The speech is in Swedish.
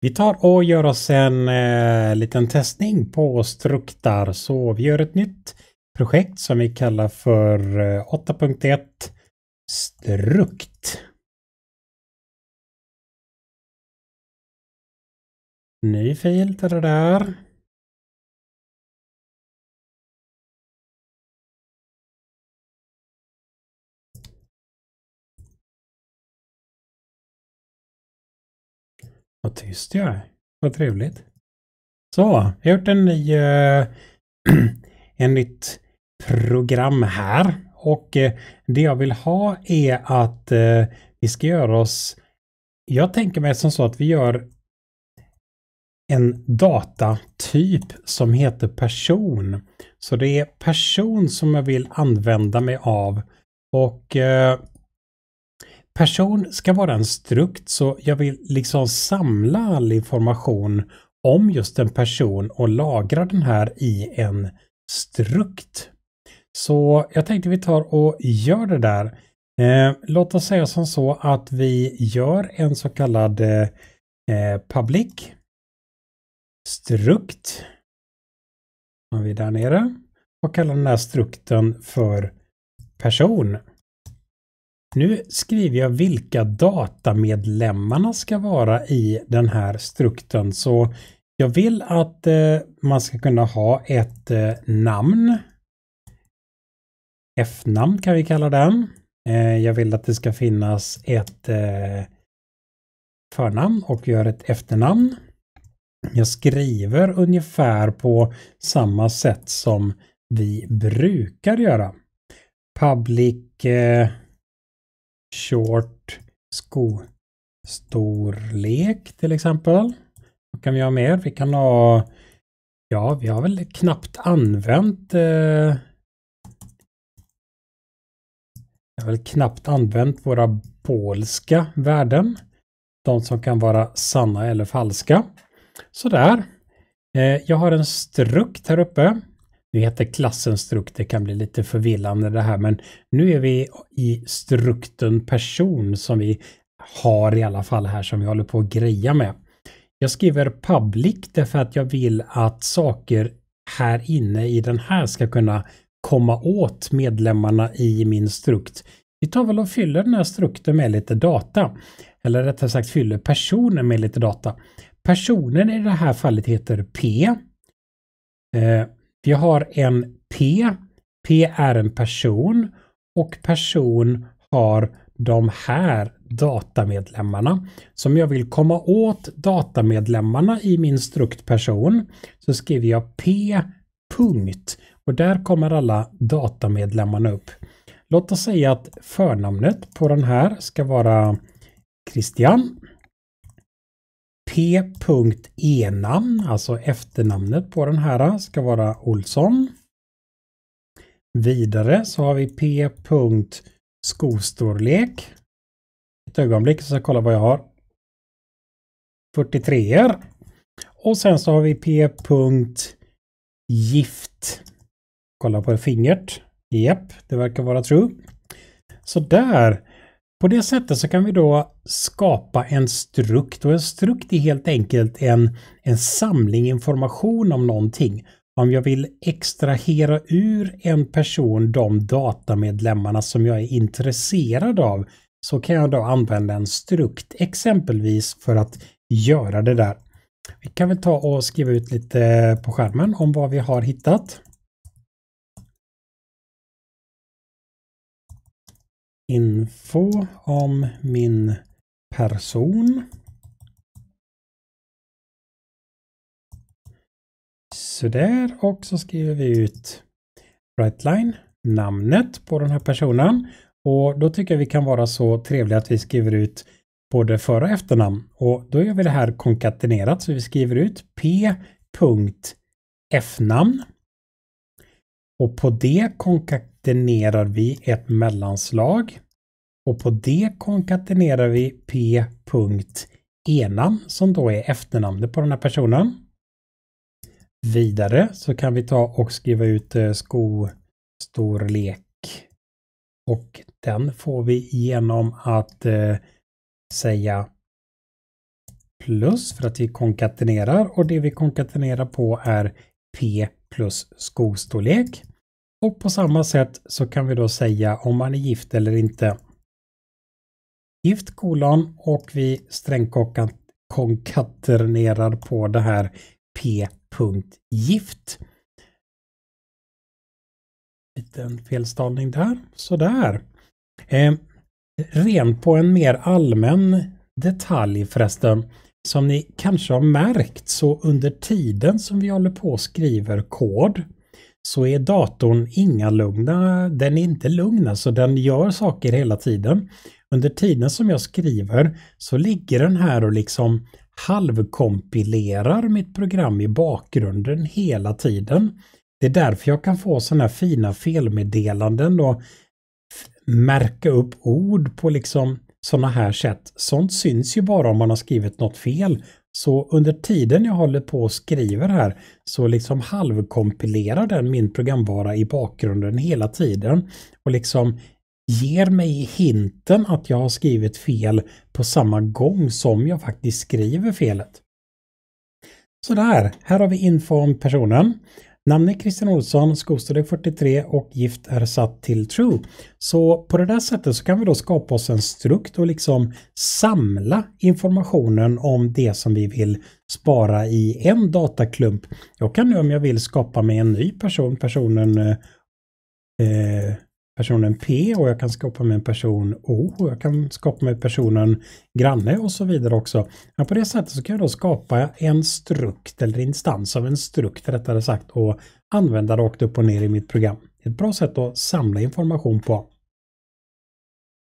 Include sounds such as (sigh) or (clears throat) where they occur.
Vi tar och gör oss en eh, liten testning på struktar så vi gör ett nytt projekt som vi kallar för 8.1 eh, strukt. Ny fil till det där. Vad tyst jag är. Vad trevligt. Så, jag har gjort en ny, eh, (clears throat) en nytt program här. Och eh, det jag vill ha är att eh, vi ska göra oss... Jag tänker mig som så att vi gör en datatyp som heter person. Så det är person som jag vill använda mig av. Och eh, Person ska vara en strukt så jag vill liksom samla all information om just en person och lagra den här i en strukt. Så jag tänkte vi tar och gör det där. Eh, låt oss säga som så att vi gör en så kallad eh, public strukt. Har vi där nere och kallar den här strukten för person. Nu skriver jag vilka datamedlemmarna ska vara i den här strukten. Så jag vill att eh, man ska kunna ha ett eh, namn. F-namn kan vi kalla den. Eh, jag vill att det ska finnas ett förnamn och gör ett efternamn. Jag skriver ungefär på samma sätt som vi brukar göra. Public short skostorlek till exempel. Vad kan vi ha mer? Vi kan ha, ja, vi har väl knappt använt eh, har väl knappt använt våra polska värden. De som kan vara sanna eller falska. Sådär. Eh, jag har en strukt här uppe nu heter klassen strukt, det kan bli lite förvillande det här, men nu är vi i strukten person som vi har i alla fall här som vi håller på att greja med. Jag skriver public därför att jag vill att saker här inne i den här ska kunna komma åt medlemmarna i min strukt. Vi tar väl och fyller den här strukten med lite data. Eller rättare sagt fyller personen med lite data. Personen i det här fallet heter P. Eh, vi har en P. P är en person och person har de här datamedlemmarna. Så om jag vill komma åt datamedlemmarna i min strukt person så skriver jag P. Punkt. Och där kommer alla datamedlemmarna upp. Låt oss säga att förnamnet på den här ska vara Christian P.Enam, alltså efternamnet på den här, ska vara Olsson. Vidare så har vi p.skostorlek. Ett ögonblick så ska jag kolla vad jag har. 43 er Och sen så har vi p.gift. Kolla på fingret. Japp, det verkar vara true. Så där. På det sättet så kan vi då skapa en strukt och en strukt är helt enkelt en, en samling information om någonting. Om jag vill extrahera ur en person de datamedlemmarna som jag är intresserad av så kan jag då använda en strukt exempelvis för att göra det där. Vi kan väl ta och skriva ut lite på skärmen om vad vi har hittat. info om min person. Sådär, och så skriver vi ut Brightline, namnet på den här personen. Och då tycker jag vi kan vara så trevliga att vi skriver ut både för och efternamn. Och då gör vi det här konkatenerat, så vi skriver ut p.f-namn. Och på det konkatenerar vi ett mellanslag och på det konkatenerar vi P. Enam som då är efternamnet på den här personen. Vidare så kan vi ta och skriva ut eh, skostorlek och den får vi genom att eh, säga plus för att vi konkatenerar och det vi konkatenerar på är P plus skostorlek. Och på samma sätt så kan vi då säga om man är gift eller inte gift kolon och vi strängkonkaternerar på det här p.gift. Liten felstavning där, sådär. Eh, ren på en mer allmän detalj förresten. Som ni kanske har märkt så under tiden som vi håller på och skriver kod så är datorn ingalugna, den är inte lugn, så den gör saker hela tiden under tiden som jag skriver så ligger den här och liksom halvkompilerar mitt program i bakgrunden hela tiden. Det är därför jag kan få sådana här fina felmeddelanden och märka upp ord på liksom sådana här sätt. Sånt syns ju bara om man har skrivit något fel. Så under tiden jag håller på och skriver här så liksom halvkompilerar den min programvara i bakgrunden hela tiden och liksom ger mig hinten att jag har skrivit fel på samma gång som jag faktiskt skriver felet. Sådär, här har vi info om personen. Namnet Christian Olsson, skostad 43 och gift är satt till true. Så på det där sättet så kan vi då skapa oss en strukt och liksom samla informationen om det som vi vill spara i en dataklump. Jag kan nu om jag vill skapa mig en ny person, personen eh, eh personen P och jag kan skapa mig en person O och jag kan skapa mig personen granne och så vidare också. Men på det sättet så kan jag då skapa en strukt eller instans av en strukt rättare sagt och använda rakt upp och ner i mitt program. Ett bra sätt att samla information på.